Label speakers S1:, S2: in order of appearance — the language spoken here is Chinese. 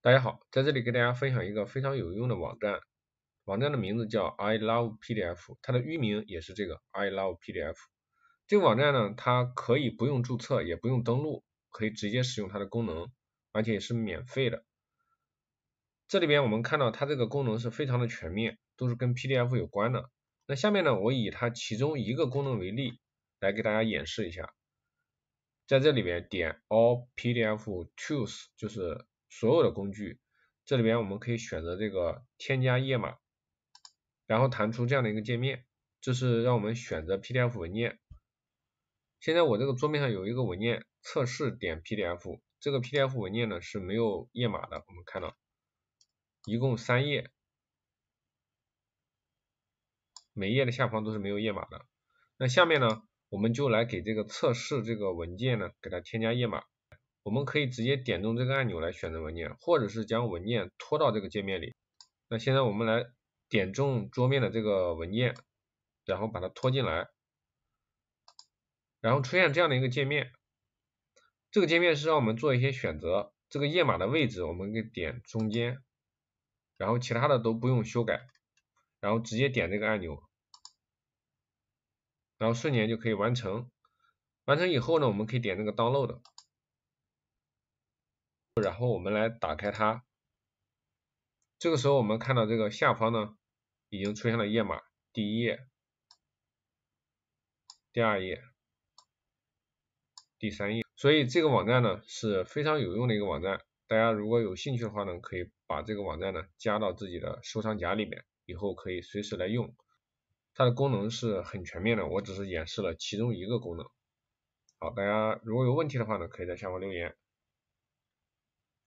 S1: 大家好，在这里给大家分享一个非常有用的网站，网站的名字叫 I Love PDF，它的域名也是这个 I Love PDF。这个网站呢，它可以不用注册，也不用登录，可以直接使用它的功能，而且也是免费的。这里边我们看到它这个功能是非常的全面，都是跟 PDF 有关的。那下面呢，我以它其中一个功能为例，来给大家演示一下。在这里边点 All PDF Tools 就是。所有的工具，这里边我们可以选择这个添加页码，然后弹出这样的一个界面，这是让我们选择 PDF 文件。现在我这个桌面上有一个文件测试点 PDF，这个 PDF 文件呢是没有页码的，我们看到，一共三页，每页的下方都是没有页码的。那下面呢，我们就来给这个测试这个文件呢，给它添加页码。我们可以直接点中这个按钮来选择文件，或者是将文件拖到这个界面里。那现在我们来点中桌面的这个文件，然后把它拖进来，然后出现这样的一个界面。这个界面是让我们做一些选择，这个页码的位置我们给点中间，然后其他的都不用修改，然后直接点这个按钮，然后瞬间就可以完成。完成以后呢，我们可以点那个 download。然后我们来打开它，这个时候我们看到这个下方呢，已经出现了页码，第一页、第二页、第三页。所以这个网站呢是非常有用的一个网站，大家如果有兴趣的话呢，可以把这个网站呢加到自己的收藏夹里面，以后可以随时来用。它的功能是很全面的，我只是演示了其中一个功能。好，大家如果有问题的话呢，可以在下方留言。